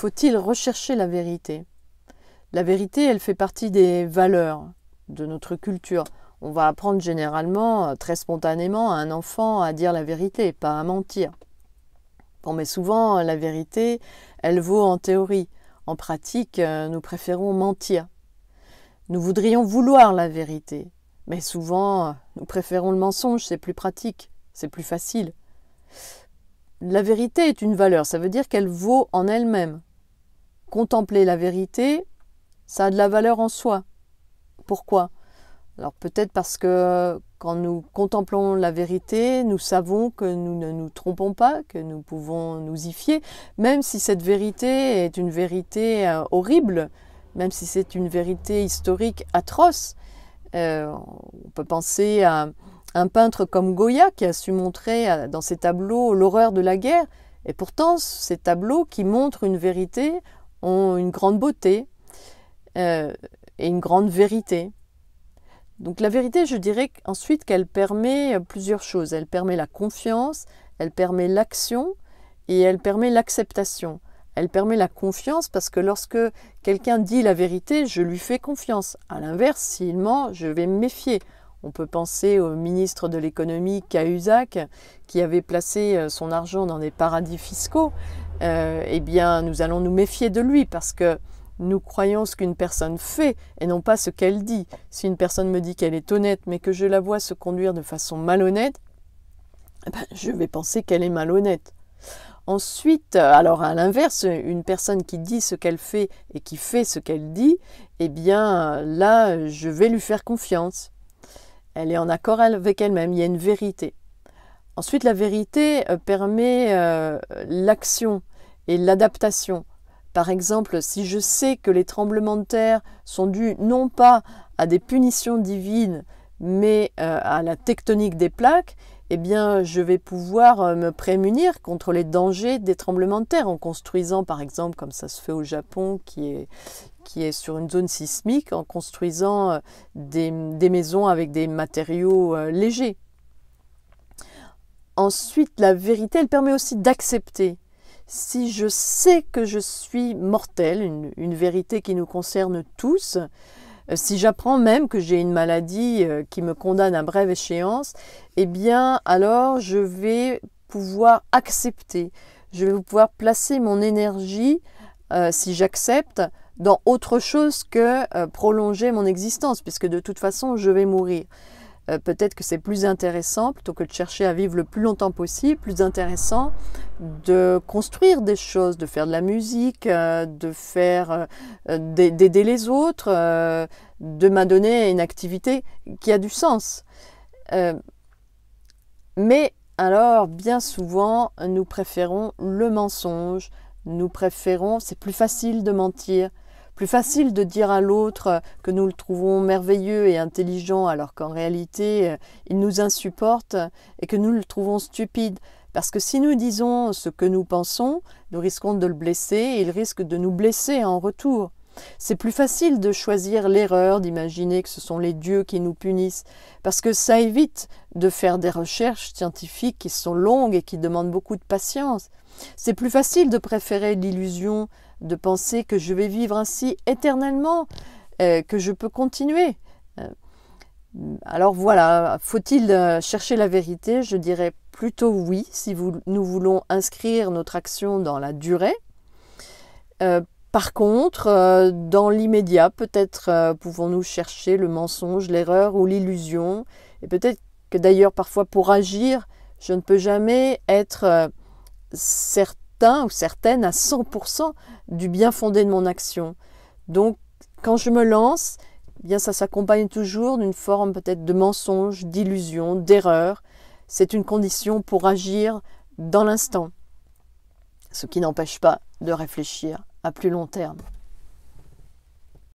faut-il rechercher la vérité La vérité, elle fait partie des valeurs de notre culture. On va apprendre généralement, euh, très spontanément, à un enfant à dire la vérité, pas à mentir. Bon, mais souvent, euh, la vérité, elle vaut en théorie. En pratique, euh, nous préférons mentir. Nous voudrions vouloir la vérité, mais souvent, nous préférons le mensonge, c'est plus pratique, c'est plus facile. La vérité est une valeur, ça veut dire qu'elle vaut en elle-même contempler la vérité, ça a de la valeur en soi. Pourquoi Alors peut-être parce que quand nous contemplons la vérité, nous savons que nous ne nous trompons pas, que nous pouvons nous y fier, même si cette vérité est une vérité euh, horrible, même si c'est une vérité historique atroce. Euh, on peut penser à un peintre comme Goya qui a su montrer euh, dans ses tableaux l'horreur de la guerre, et pourtant ces tableaux qui montrent une vérité ont une grande beauté euh, et une grande vérité. Donc la vérité, je dirais ensuite qu'elle permet plusieurs choses. Elle permet la confiance, elle permet l'action et elle permet l'acceptation. Elle permet la confiance parce que lorsque quelqu'un dit la vérité, je lui fais confiance. À l'inverse, s'il ment, je vais me méfier. On peut penser au ministre de l'économie Cahuzac qui avait placé euh, son argent dans des paradis fiscaux euh, eh bien, nous allons nous méfier de lui parce que nous croyons ce qu'une personne fait et non pas ce qu'elle dit. Si une personne me dit qu'elle est honnête mais que je la vois se conduire de façon malhonnête, eh ben, je vais penser qu'elle est malhonnête. Ensuite, alors à l'inverse, une personne qui dit ce qu'elle fait et qui fait ce qu'elle dit, eh bien là, je vais lui faire confiance. Elle est en accord avec elle-même, il y a une vérité. Ensuite, la vérité euh, permet euh, l'action et l'adaptation. Par exemple, si je sais que les tremblements de terre sont dus non pas à des punitions divines, mais euh, à la tectonique des plaques, eh bien, je vais pouvoir euh, me prémunir contre les dangers des tremblements de terre en construisant, par exemple, comme ça se fait au Japon, qui est, qui est sur une zone sismique, en construisant euh, des, maisons avec des matériaux légers. Ensuite, la vérité, elle permet aussi d'accepter si je sais que je suis mortel, une, vérité qui nous concerne tous, euh, si j'apprends même que j'ai une maladie euh, qui me condamne à brève échéance, eh bien alors je vais pouvoir accepter, je vais pouvoir placer mon énergie, euh, si j'accepte, dans autre chose que prolonger mon existence, puisque de toute façon je vais mourir. Euh, peut-être que c'est plus intéressant, plutôt que de chercher à vivre le plus longtemps possible, plus intéressant de construire des choses, de faire de la musique, euh, de faire euh, d'aider les autres, de m'adonner à une activité qui a du sens. mais alors, bien souvent, nous préférons le mensonge, nous préférons, c'est plus facile de mentir, plus facile de dire à l'autre que nous le trouvons merveilleux et intelligent alors qu'en réalité euh, il nous insupporte et que nous le trouvons stupide. Parce que si nous disons ce que nous pensons, nous risquons de le blesser et il risque de nous blesser en retour. C'est plus facile de choisir l'erreur, d'imaginer que ce sont les dieux qui nous punissent, parce que ça évite de faire des recherches scientifiques qui sont longues et qui demandent beaucoup de patience. C'est plus facile de préférer l'illusion de penser que je vais vivre ainsi éternellement, euh, que je peux continuer. Euh, alors voilà, faut-il euh, chercher la vérité Je dirais plutôt oui, si nous voulons inscrire notre action dans la durée. par contre, dans l'immédiat, peut-être pouvons-nous chercher le mensonge, l'erreur ou l'illusion. Et peut-être que d'ailleurs, parfois, pour agir, je ne peux jamais être certain ou certaine à 100% du bien fondé de mon action. Donc, quand je me lance, eh bien ça s'accompagne toujours d'une forme peut-être de mensonge, d'illusion, d'erreur. C'est une condition pour agir dans l'instant, ce qui n'empêche pas de réfléchir à plus long terme.